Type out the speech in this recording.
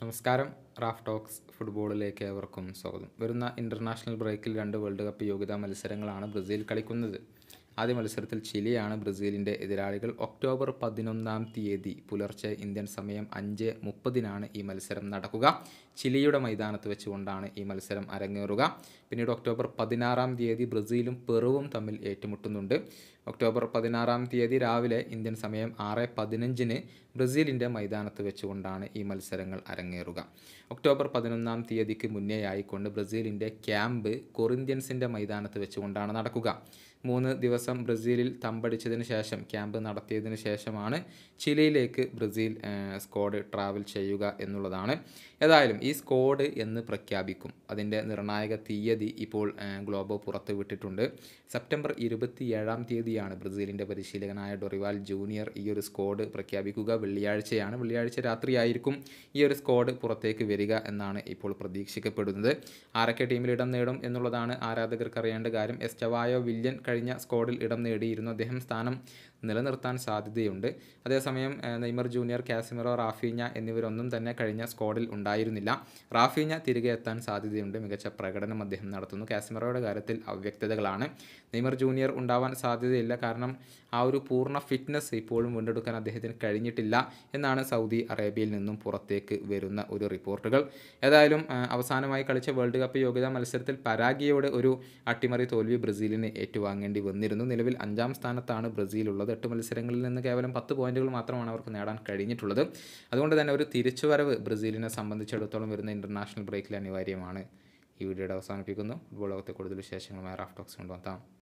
നമസ്കാരം Raf talks ഫുട്ബോളിലേക്ക് ഏവർക്കും സ്വാഗതം വരുന്ന ഇൻ്റർനാഷണൽ ബ്രേക്കിൽ രണ്ട് വേൾഡ് കപ്പ് യോഗ്യതാ മത്സരങ്ങളാണ് ബ്രസീൽ കളിക്കുന്നത് ആദ്യ മത്സരത്തിൽ ചിലിയാണ് ബ്രസീലിൻ്റെ എതിരാളികൾ ഒക്ടോബർ പതിനൊന്നാം തീയതി പുലർച്ചെ ഇന്ത്യൻ സമയം അഞ്ച് മുപ്പതിനാണ് ഈ മത്സരം നടക്കുക ചിലിയുടെ മൈതാനത്ത് വെച്ചുകൊണ്ടാണ് ഈ മത്സരം അരങ്ങേറുക പിന്നീട് ഒക്ടോബർ പതിനാറാം തീയതി ബ്രസീലും പെറുവും തമ്മിൽ ഏറ്റുമുട്ടുന്നുണ്ട് ഒക്ടോബർ പതിനാറാം തീയതി രാവിലെ ഇന്ത്യൻ സമയം ആറ് പതിനഞ്ചിന് ബ്രസീലിൻ്റെ മൈതാനത്ത് വെച്ചുകൊണ്ടാണ് ഈ മത്സരങ്ങൾ അരങ്ങേറുക ഒക്ടോബർ പതിനൊന്നാം തീയതിക്ക് മുന്നേ ആയിക്കൊണ്ട് ബ്രസീലിൻ്റെ ക്യാമ്പ് കൊറിന്ത്യൻസിൻ്റെ മൈതാനത്ത് വെച്ചുകൊണ്ടാണ് നടക്കുക മൂന്ന് ദിവസം ബ്രസീലിൽ തമ്പടിച്ചതിന് ശേഷം ക്യാമ്പ് നടത്തിയതിന് ശേഷമാണ് ചിലയിലേക്ക് ബ്രസീൽ സ്ക്വാഡ് ട്രാവൽ ചെയ്യുക എന്നുള്ളതാണ് ഏതായാലും ഈ സ്ക്വാഡ് എന്ന് പ്രഖ്യാപിക്കും അതിൻ്റെ നിർണായക തീയതി ഇപ്പോൾ ഗ്ലോബോ പുറത്തുവിട്ടിട്ടുണ്ട് സെപ്റ്റംബർ ഏഴാം തീയതി കൂടിയാണ് ബ്രസീലിൻ്റെ പരിശീലകനായ ഡൊറിവാൽ ജൂനിയർ ഈ ഒരു സ്ക്വാഡ് പ്രഖ്യാപിക്കുക വെള്ളിയാഴ്ചയാണ് വെള്ളിയാഴ്ച രാത്രിയായിരിക്കും ഈ ഒരു സ്ക്വാഡ് പുറത്തേക്ക് വരിക എന്നാണ് ഇപ്പോൾ പ്രതീക്ഷിക്കപ്പെടുന്നത് ആരൊക്കെ ടീമിൽ ഇടം നേടും എന്നുള്ളതാണ് ആരാധകർക്ക് അറിയേണ്ട കാര്യം എസ്റ്റവായോ വില്യൻ കഴിഞ്ഞ സ്ക്വാഡിൽ ഇടം നേടിയിരുന്നു അദ്ദേഹം സ്ഥാനം നിലനിർത്താൻ സാധ്യതയുണ്ട് അതേസമയം നെയ്മർ ജൂനിയർ കാസിമറോ റാഫീഞ്ഞ എന്നിവരൊന്നും തന്നെ കഴിഞ്ഞ സ്ക്വാഡിൽ ഉണ്ടായിരുന്നില്ല റാഫീഞ്ഞ തിരികെ എത്താൻ സാധ്യതയുണ്ട് മികച്ച പ്രകടനം അദ്ദേഹം നടത്തുന്നു കാസിമറോയുടെ കാര്യത്തിൽ അവ്യക്തതകളാണ് നെയ്മർ ജൂനിയർ ഉണ്ടാവാൻ സാധ്യതയില്ല സാധ്യതയില്ല കാരണം ആ ഒരു പൂർണ്ണ ഫിറ്റ്നസ് ഇപ്പോഴും വീണ്ടെടുക്കാൻ അദ്ദേഹത്തിന് കഴിഞ്ഞിട്ടില്ല എന്നാണ് സൗദി അറേബ്യയിൽ നിന്നും പുറത്തേക്ക് വരുന്ന ഒരു റിപ്പോർട്ടുകൾ ഏതായാലും അവസാനമായി കളിച്ച വേൾഡ് കപ്പ് യോഗ്യതാ മത്സരത്തിൽ പരാഗിയോട് ഒരു അട്ടിമറി തോൽവി ബ്രസീലിന് ഏറ്റുവാങ്ങേണ്ടി വന്നിരുന്നു നിലവിൽ അഞ്ചാം സ്ഥാനത്താണ് ബ്രസീൽ ഉള്ളത് എട്ട് മത്സരങ്ങളിൽ നിന്ന് കേവലം പത്ത് പോയിന്റുകൾ മാത്രമാണ് അവർക്ക് നേടാൻ കഴിഞ്ഞിട്ടുള്ളത് അതുകൊണ്ട് തന്നെ ഒരു തിരിച്ചുവരവ് ബ്രസീലിനെ സംബന്ധിച്ചിടത്തോളം വരുന്ന ഇൻ്റർനാഷണൽ ബ്രേക്കിൽ അനിവാര്യമാണ് ഈ വീഡിയോയുടെ അവസാനിപ്പിക്കുന്നു ഫുട്ബോൾ ലോകത്തെ കൂടുതൽ വിശേഷങ്ങളുമായി റാഫ്റ്റോക്സ് കൊണ്ടുവന്നാം